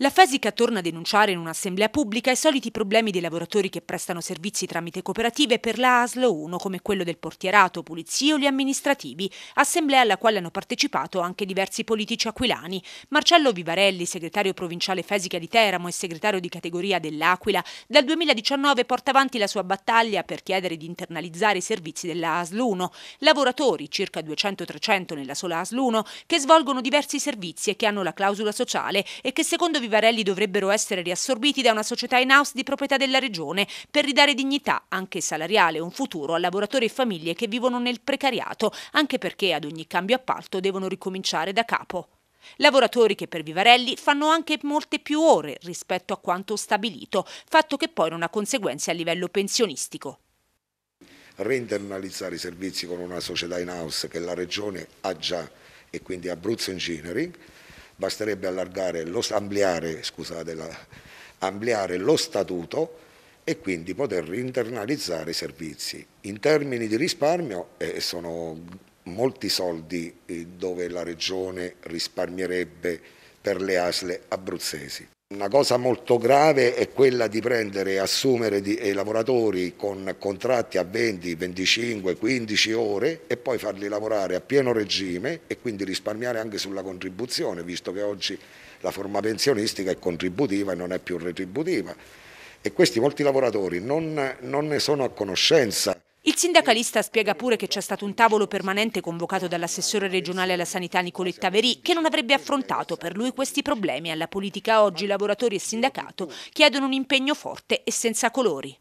La Fesica torna a denunciare in un'assemblea pubblica i soliti problemi dei lavoratori che prestano servizi tramite cooperative per la ASL 1 come quello del portierato, pulizie o gli amministrativi, assemblea alla quale hanno partecipato anche diversi politici aquilani. Marcello Vivarelli, segretario provinciale Fesica di Teramo e segretario di categoria dell'Aquila, dal 2019 porta avanti la sua battaglia per chiedere di internalizzare i servizi della ASL 1, lavoratori, circa 200-300 nella sola ASL 1, che svolgono diversi servizi e che hanno la clausola sociale e che secondo Vivarelli nuovi dovrebbero essere riassorbiti da una società in house di proprietà della regione per ridare dignità, anche salariale, e un futuro a lavoratori e famiglie che vivono nel precariato, anche perché ad ogni cambio appalto devono ricominciare da capo. Lavoratori che per Vivarelli fanno anche molte più ore rispetto a quanto stabilito, fatto che poi non ha conseguenze a livello pensionistico. Reinternalizzare i servizi con una società in house che la Regione ha già e quindi Abruzzo Engineering basterebbe allargare lo, ampliare, scusate, la, ampliare lo statuto e quindi poter internalizzare i servizi. In termini di risparmio eh, sono molti soldi eh, dove la Regione risparmierebbe per le ASLE abruzzesi. Una cosa molto grave è quella di prendere e assumere di, eh, lavoratori con contratti a 20, 25, 15 ore e poi farli lavorare a pieno regime e quindi risparmiare anche sulla contribuzione, visto che oggi la forma pensionistica è contributiva e non è più retributiva. E questi molti lavoratori non, non ne sono a conoscenza. Il sindacalista spiega pure che c'è stato un tavolo permanente convocato dall'assessore regionale alla sanità Nicoletta Verì che non avrebbe affrontato per lui questi problemi. Alla politica oggi lavoratori e sindacato chiedono un impegno forte e senza colori.